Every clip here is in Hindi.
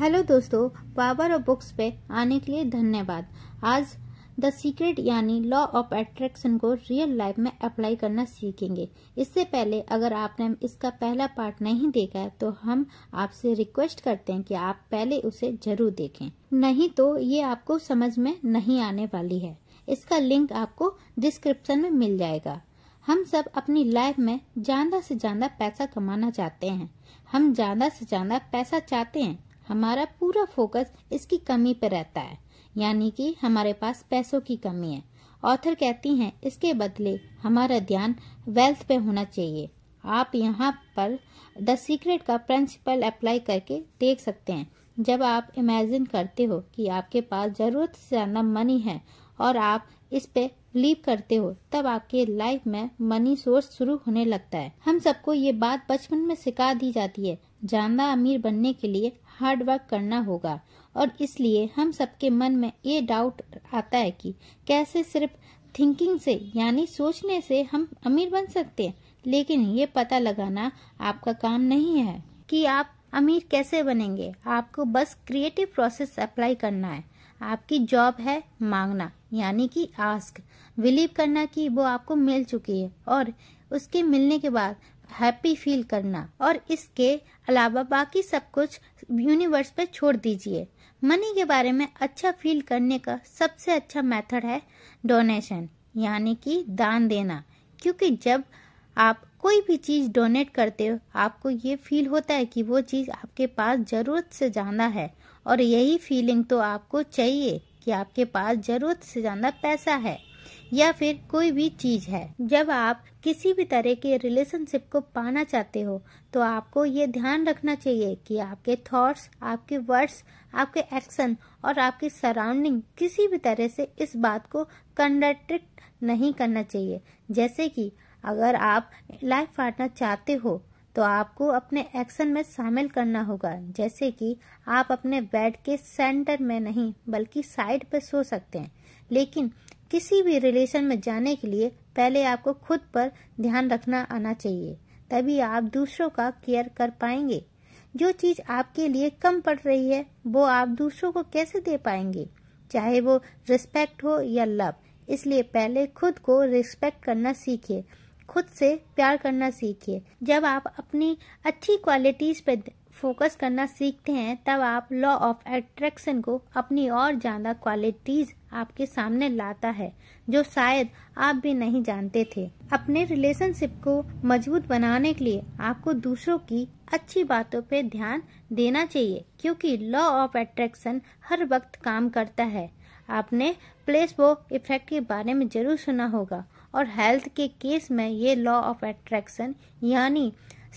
हेलो दोस्तों पावर ऑफ बुक्स पे आने के लिए धन्यवाद आज द सीक्रेट यानी लॉ ऑफ अट्रैक्शन को रियल लाइफ में अप्लाई करना सीखेंगे इससे पहले अगर आपने इसका पहला पार्ट नहीं देखा है तो हम आपसे रिक्वेस्ट करते हैं कि आप पहले उसे जरूर देखें नहीं तो ये आपको समझ में नहीं आने वाली है इसका लिंक आपको डिस्क्रिप्शन में मिल जाएगा हम सब अपनी लाइफ में ज़्यादा से ज़्यादा पैसा कमाना चाहते हैं हम ज़्यादा से ज़्यादा पैसा चाहते हैं हमारा पूरा फोकस इसकी कमी पर रहता है यानी कि हमारे पास पैसों की कमी है ऑथर कहती हैं इसके बदले हमारा ध्यान वेल्थ पे होना चाहिए आप यहाँ पर द सीक्रेट का प्रिंसिपल अप्लाई करके देख सकते हैं जब आप इमेजिन करते हो कि आपके पास ज़रूरत से ज़्यादा मनी है और आप इस पे बिलीव करते हो तब आपके लाइफ में मनी सोर्स शुरू होने लगता है हम सबको ये बात बचपन में सिखा दी जाती है जानदा अमीर बनने के लिए हार्ड वर्क करना होगा और इसलिए हम सबके मन में ये डाउट आता है कि कैसे सिर्फ थिंकिंग से यानी सोचने से हम अमीर बन सकते हैं लेकिन ये पता लगाना आपका काम नहीं है कि आप अमीर कैसे बनेंगे आपको बस क्रिएटिव प्रोसेस अप्लाई करना है आपकी जॉब है मांगना यानी कि आस्क बिलीव करना कि वो आपको मिल चुकी है और उसके मिलने के बाद हैप्पी फील करना और इसके अलावा बाकी सब कुछ यूनिवर्स पे छोड़ दीजिए मनी के बारे में अच्छा फील करने का सबसे अच्छा मेथड है डोनेशन यानी कि दान देना क्योंकि जब आप कोई भी चीज़ डोनेट करते हो आपको ये फील होता है कि वो चीज़ आपके पास ज़रूरत से ज़्यादा है और यही फीलिंग तो आपको चाहिए कि आपके पास ज़रूरत से ज़्यादा पैसा है या फिर कोई भी चीज़ है जब आप किसी भी तरह के रिलेशनशिप को पाना चाहते हो तो आपको ये ध्यान रखना चाहिए कि आपके थॉट्स आपके वर्ड्स आपके एक्शन और आपकी सराउंडिंग किसी भी तरह से इस बात को कंडक्ट नहीं करना चाहिए जैसे कि अगर आप लाइफ पार्टनर चाहते हो तो आपको अपने एक्शन में शामिल करना होगा जैसे कि आप अपने बेड के सेंटर में नहीं बल्कि साइड पर सो सकते हैं लेकिन किसी भी रिलेशन में जाने के लिए पहले आपको खुद पर ध्यान रखना आना चाहिए तभी आप दूसरों का केयर कर पाएंगे जो चीज आपके लिए कम पड़ रही है वो आप दूसरों को कैसे दे पाएंगे चाहे वो रिस्पेक्ट हो या लव इसलिए पहले खुद को रिस्पेक्ट करना सीखिए खुद से प्यार करना सीखिए जब आप अपनी अच्छी क्वालिटीज पर फोकस करना सीखते हैं तब आप लॉ ऑफ एट्रैक्शन को अपनी और ज़्यादा क्वालिटीज आपके सामने लाता है जो शायद आप भी नहीं जानते थे अपने रिलेशनशिप को मजबूत बनाने के लिए आपको दूसरों की अच्छी बातों पे ध्यान देना चाहिए क्योंकि लॉ ऑफ एट्रैक्शन हर वक्त काम करता है आपने प्लेस वो इफेक्ट के बारे में जरूर सुना होगा और हेल्थ के केस में ये लॉ ऑफ अट्रैक्शन यानी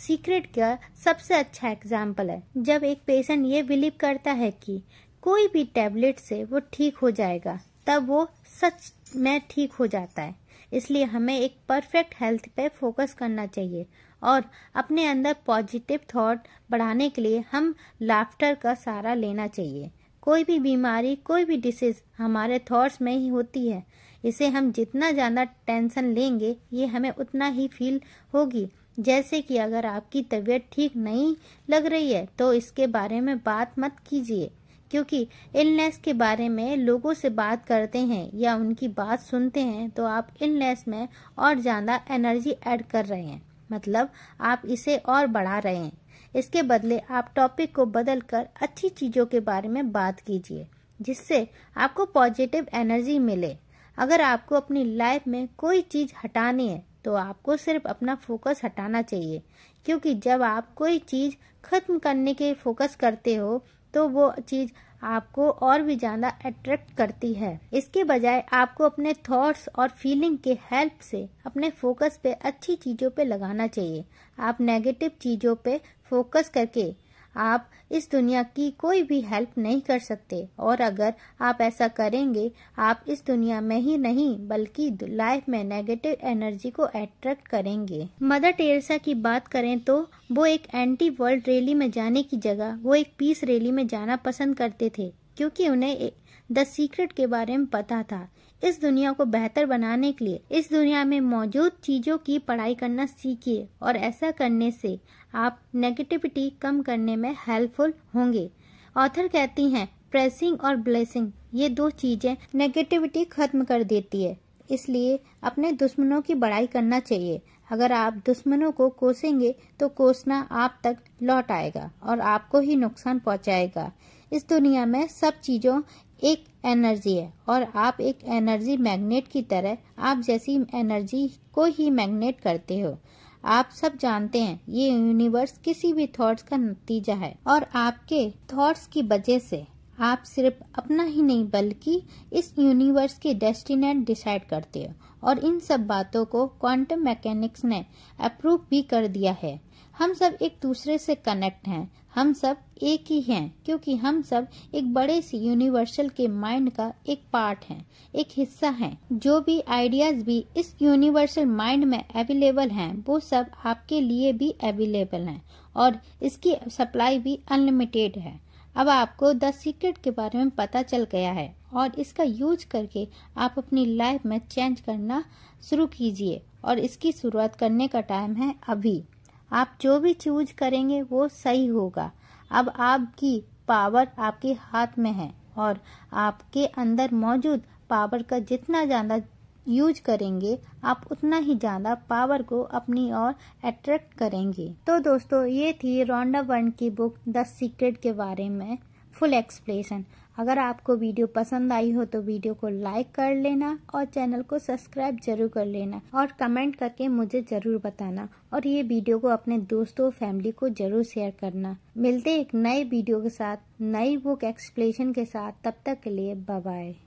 सीक्रेट का सबसे अच्छा एग्जाम्पल है जब एक पेशेंट ये बिलीव करता है कि कोई भी टैबलेट से वो ठीक हो जाएगा तब वो सच में ठीक हो जाता है इसलिए हमें एक परफेक्ट हेल्थ पे फोकस करना चाहिए और अपने अंदर पॉजिटिव थॉट बढ़ाने के लिए हम लाफ्टर का सहारा लेना चाहिए कोई भी बीमारी कोई भी डिसीज हमारे थॉट्स में ही होती है इसे हम जितना ज़्यादा टेंशन लेंगे ये हमें उतना ही फील होगी जैसे कि अगर आपकी तबीयत ठीक नहीं लग रही है तो इसके बारे में बात मत कीजिए क्योंकि इलनेस के बारे में लोगों से बात करते हैं या उनकी बात सुनते हैं तो आप इलनेस में और ज़्यादा एनर्जी ऐड कर रहे हैं मतलब आप इसे और बढ़ा रहे हैं इसके बदले आप टॉपिक को बदल कर अच्छी चीज़ों के बारे में बात कीजिए जिससे आपको पॉजिटिव एनर्जी मिले अगर आपको अपनी लाइफ में कोई चीज़ हटानी है तो आपको सिर्फ अपना फोकस हटाना चाहिए क्योंकि जब आप कोई चीज़ खत्म करने के फोकस करते हो तो वो चीज़ आपको और भी ज़्यादा अट्रैक्ट करती है इसके बजाय आपको अपने थॉट्स और फीलिंग के हेल्प से अपने फोकस पे अच्छी चीज़ों पे लगाना चाहिए आप नेगेटिव चीज़ों पे फोकस करके आप इस दुनिया की कोई भी हेल्प नहीं कर सकते और अगर आप ऐसा करेंगे आप इस दुनिया में ही नहीं बल्कि लाइफ में नेगेटिव एनर्जी को अट्रैक्ट करेंगे मदर टेरेसा की बात करें तो वो एक एंटी वर्ल्ड रैली में जाने की जगह वो एक पीस रैली में जाना पसंद करते थे क्योंकि उन्हें द सीक्रेट के बारे में पता था इस दुनिया को बेहतर बनाने के लिए इस दुनिया में मौजूद चीजों की पढ़ाई करना सीखिए और ऐसा करने से आप नेगेटिविटी कम करने में हेल्पफुल होंगे ऑथर कहती हैं प्रेसिंग और ब्लेसिंग ये दो चीजें नेगेटिविटी खत्म कर देती है इसलिए अपने दुश्मनों की बड़ाई करना चाहिए अगर आप दुश्मनों को कोसेंगे तो कोसना आप तक लौट आएगा और आपको ही नुकसान पहुंचाएगा इस दुनिया में सब चीजों एक एनर्जी है और आप एक एनर्जी मैग्नेट की तरह आप जैसी एनर्जी को ही मैग्नेट करते हो आप सब जानते हैं ये यूनिवर्स किसी भी थॉट्स का नतीजा है और आपके थॉट्स की वजह से आप सिर्फ अपना ही नहीं बल्कि इस यूनिवर्स के डेस्टिनेट डिसाइड करते हो और इन सब बातों को क्वांटम मैकेनिक्स ने अप्रूव भी कर दिया है हम सब एक दूसरे से कनेक्ट हैं हम सब एक ही हैं क्योंकि हम सब एक बड़े से यूनिवर्सल के माइंड का एक पार्ट हैं एक हिस्सा हैं जो भी आइडियाज भी इस यूनिवर्सल माइंड में अवेलेबल हैं वो सब आपके लिए भी अवेलेबल हैं और इसकी सप्लाई भी अनलिमिटेड है अब आपको द सीक्रेट के बारे में पता चल गया है और इसका यूज करके आप अपनी लाइफ में चेंज करना शुरू कीजिए और इसकी शुरुआत करने का टाइम है अभी आप जो भी चूज करेंगे वो सही होगा अब आपकी पावर आपके हाथ में है और आपके अंदर मौजूद पावर का जितना ज्यादा यूज करेंगे आप उतना ही ज्यादा पावर को अपनी ओर अट्रैक्ट करेंगे तो दोस्तों ये थी रोंडा वर्न की बुक द सीक्रेट के बारे में फुल एक्सप्लेन अगर आपको वीडियो पसंद आई हो तो वीडियो को लाइक कर लेना और चैनल को सब्सक्राइब जरूर कर लेना और कमेंट करके मुझे जरूर बताना और ये वीडियो को अपने दोस्तों और फैमिली को जरूर शेयर करना मिलते एक नए वीडियो के साथ नई बुक एक्सप्लेन के साथ तब तक के लिए बाय